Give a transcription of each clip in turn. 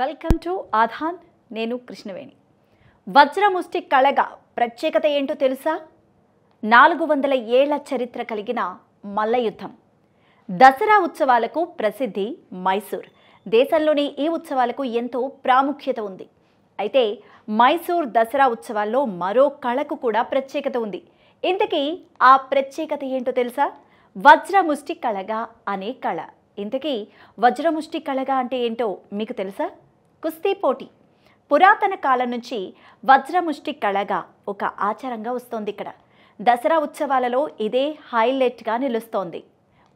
welcome to ఆధాన్ నేను కృష్ణవేణి వజ్రముష్టి కళగ ప్రత్యేకత ఏంటో తెలుసా నాలుగు వందల ఏళ్ల చరిత్ర కలిగిన మల్లయుద్ధం దసరా ఉత్సవాలకు ప్రసిద్ధి మైసూర్ దేశంలోని ఈ ఉత్సవాలకు ఎంతో ప్రాముఖ్యత ఉంది అయితే మైసూర్ దసరా ఉత్సవాల్లో మరో కళకు కూడా ప్రత్యేకత ఉంది ఇంతకీ ఆ ప్రత్యేకత ఏంటో తెలుసా వజ్రముష్టి కళగా అనే కళ ఇంతకీ వజ్రముష్టి కళగా అంటే ఏంటో మీకు తెలుసా కుస్తీ పోటీ పురాతన కాలం నుంచి వజ్రముష్టి కళగా ఒక ఆచారంగా వస్తోంది ఇక్కడ దసరా ఉత్సవాలలో ఇదే హైలైట్గా నిలుస్తోంది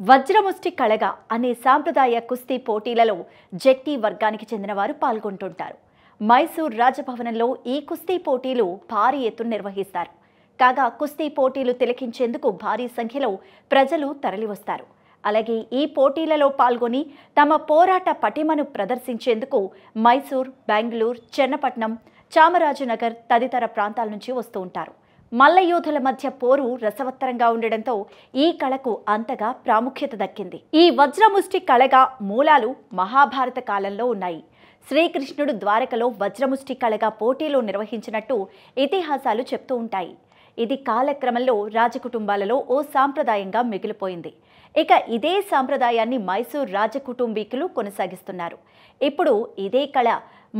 వజ్రముష్టి కళగా అనే సాంప్రదాయ కుస్తీ పోటీలలో జట్టి వర్గానికి చెందినవారు పాల్గొంటుంటారు మైసూర్ రాజభవనంలో ఈ కుస్తీ పోటీలు భారీ ఎత్తున నిర్వహిస్తారు కాగా కుస్తీ పోటీలు తిలకించేందుకు భారీ సంఖ్యలో ప్రజలు తరలివస్తారు అలాగే ఈ పోటీలలో పాల్గొని తమ పోరాట పటిమను ప్రదర్శించేందుకు మైసూర్ బెంగళూరు చెన్నపట్నం చామరాజనగర్ తదితర ప్రాంతాల నుంచి వస్తూ ఉంటారు మల్లయోధుల మధ్య పోరు రసవత్తరంగా ఉండడంతో ఈ కళకు అంతగా ప్రాముఖ్యత దక్కింది ఈ వజ్రముష్టి కళగా మూలాలు మహాభారత కాలంలో ఉన్నాయి శ్రీకృష్ణుడు ద్వారకలో వజ్రముష్టి కళగా పోటీలు నిర్వహించినట్టు ఇతిహాసాలు చెప్తూ ఉంటాయి ఇది కాలక్రమంలో రాజకుటుంబాలలో ఓ సాంప్రదాయంగా మిగిలిపోయింది ఇక ఇదే సాంప్రదాయాన్ని మైసూర్ రాజకుటుంబీకులు కొనసాగిస్తున్నారు ఇప్పుడు ఇదే కళ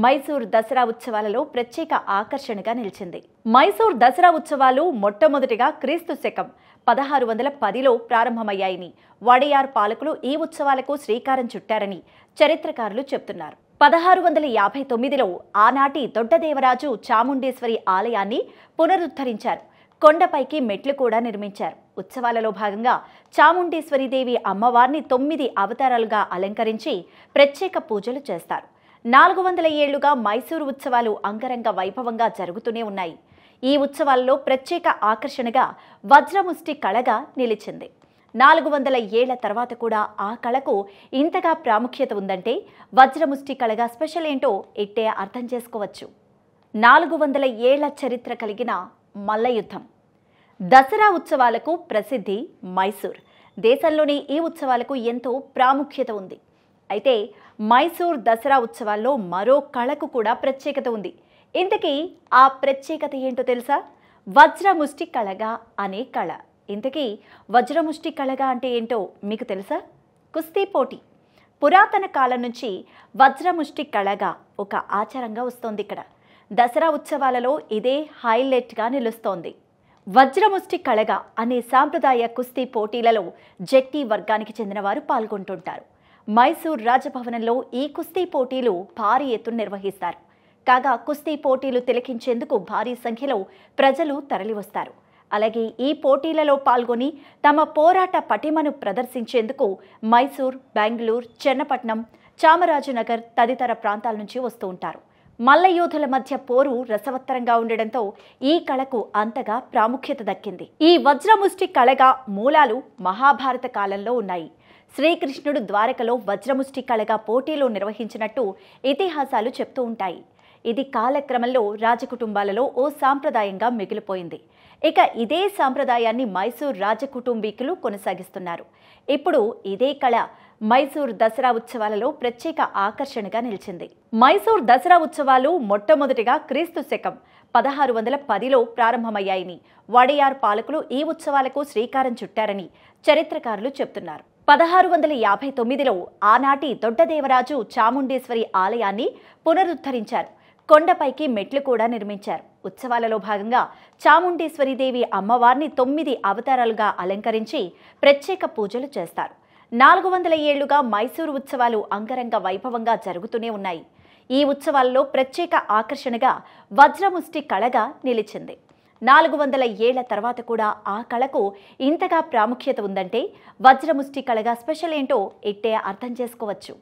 మైసూర్ దసరా ఉత్సవాలలో ప్రత్యేక ఆకర్షణగా నిలిచింది మైసూర్ దసరా ఉత్సవాలు మొట్టమొదటిగా క్రీస్తు శకం పదహారు వందల పదిలో ప్రారంభమయ్యాయని వడయార్ పాలకులు ఈ ఉత్సవాలకు శ్రీకారం చుట్టారని చరిత్రకారులు చెబుతున్నారు పదహారు వందల యాభై తొమ్మిదిలో ఆనాటి దొడ్డదేవరాజు చాముండేశ్వరి ఆలయాన్ని పునరుద్ధరించారు కొండపైకి మెట్లు కూడా నిర్మించారు ఉత్సవాలలో భాగంగా చాముండేశ్వరిదేవి అమ్మవారిని తొమ్మిది అవతారాలుగా అలంకరించి ప్రత్యేక పూజలు చేస్తారు నాలుగు వందల ఏళ్లుగా మైసూరు ఉత్సవాలు అంగరంగ వైభవంగా జరుగుతూనే ఉన్నాయి ఈ ఉత్సవాల్లో ప్రత్యేక ఆకర్షణగా వజ్రముష్టి కళగా నిలిచింది నాలుగు వందల ఏళ్ల తర్వాత కూడా ఆ కళకు ఇంతగా ప్రాముఖ్యత ఉందంటే వజ్రముష్టి కళగా స్పెషల్ ఏంటో ఇట్టే అర్థం చేసుకోవచ్చు నాలుగు వందల ఏళ్ల చరిత్ర కలిగిన మల్లయుద్ధం దసరా ఉత్సవాలకు ప్రసిద్ధి మైసూర్ దేశంలోని ఈ ఉత్సవాలకు ఎంతో ప్రాముఖ్యత ఉంది అయితే మైసూర్ దసరా ఉత్సవాల్లో మరో కళకు కూడా ప్రత్యేకత ఉంది ఇంతకీ ఆ ప్రత్యేకత ఏంటో తెలుసా వజ్రముష్టి కళగా అనే కళ ఇంతకీ వజ్రముష్టి కళగా అంటే ఏంటో మీకు తెలుసా కుస్తీ పోటీ పురాతన కాలం నుంచి వజ్రముష్టి కళగా ఒక ఆచారంగా వస్తోంది ఇక్కడ దసరా ఉత్సవాలలో ఇదే హైలైట్గా నిలుస్తోంది వజ్రముష్టి కళగ అనే సాంప్రదాయ కుస్తీ పోటీలలో జట్టి వర్గానికి చెందిన వారు పాల్గొంటుంటారు మైసూర్ రాజభవనంలో ఈ కుస్తీ పోటీలు భారీ ఎత్తున నిర్వహిస్తారు కాగా కుస్తీ పోటీలు తిలకించేందుకు భారీ సంఖ్యలో ప్రజలు తరలివస్తారు అలాగే ఈ పోటీలలో పాల్గొని తమ పోరాట పటిమను ప్రదర్శించేందుకు మైసూర్ బెంగళూరు చెన్నపట్నం చామరాజనగర్ తదితర ప్రాంతాల నుంచి వస్తూ ఉంటారు మల్లయోధుల మధ్య పోరు రసవత్తరంగా ఉండడంతో ఈ కళకు అంతగా ప్రాముఖ్యత దక్కింది ఈ వజ్రముష్టి కళగా మూలాలు మహాభారత కాలంలో ఉన్నాయి శ్రీకృష్ణుడు ద్వారకలో వజ్రముష్టి కళగా పోటీలు నిర్వహించినట్టు ఇతిహాసాలు చెప్తూ ఉంటాయి ఇది కాలక్రమంలో రాజకుటుంబాలలో ఓ సాంప్రదాయంగా మిగిలిపోయింది ఇక ఇదే సాంప్రదాయాన్ని మైసూర్ రాజకుటుంబీకులు కొనసాగిస్తున్నారు ఇప్పుడు ఇదే కళ మైసూర్ దసరా ఉత్సవాలలో ప్రత్యేక ఆకర్షణగా నిలిచింది మైసూర్ దసరా ఉత్సవాలు మొట్టమొదటిగా క్రీస్తు శకం పదహారు వందల పదిలో ప్రారంభమయ్యాయని వడయార్ పాలకులు ఈ ఉత్సవాలకు శ్రీకారం చుట్టారని చరిత్రకారులు చెబుతున్నారు పదహారు వందల యాభై తొమ్మిదిలో ఆనాటి దొడ్డదేవరాజు చాముండేశ్వరి ఆలయాన్ని పునరుద్ధరించారు కొండపైకి మెట్లు కూడా నిర్మించారు ఉత్సవాలలో భాగంగా చాముండేశ్వరిదేవి అమ్మవారిని తొమ్మిది అవతారాలుగా అలంకరించి ప్రత్యేక పూజలు చేస్తారు నాలుగు వందల ఏళ్లుగా మైసూరు ఉత్సవాలు అంగరంగ వైభవంగా జరుగుతూనే ఉన్నాయి ఈ ఉత్సవాల్లో ప్రత్యేక ఆకర్షణగా వజ్రముష్టి కళగా నిలిచింది నాలుగు వందల ఏళ్ల తర్వాత కూడా ఆ కళకు ఇంతగా ప్రాముఖ్యత ఉందంటే వజ్రముష్టి కళగా స్పెషల్ ఏంటో ఇట్టే అర్థం చేసుకోవచ్చు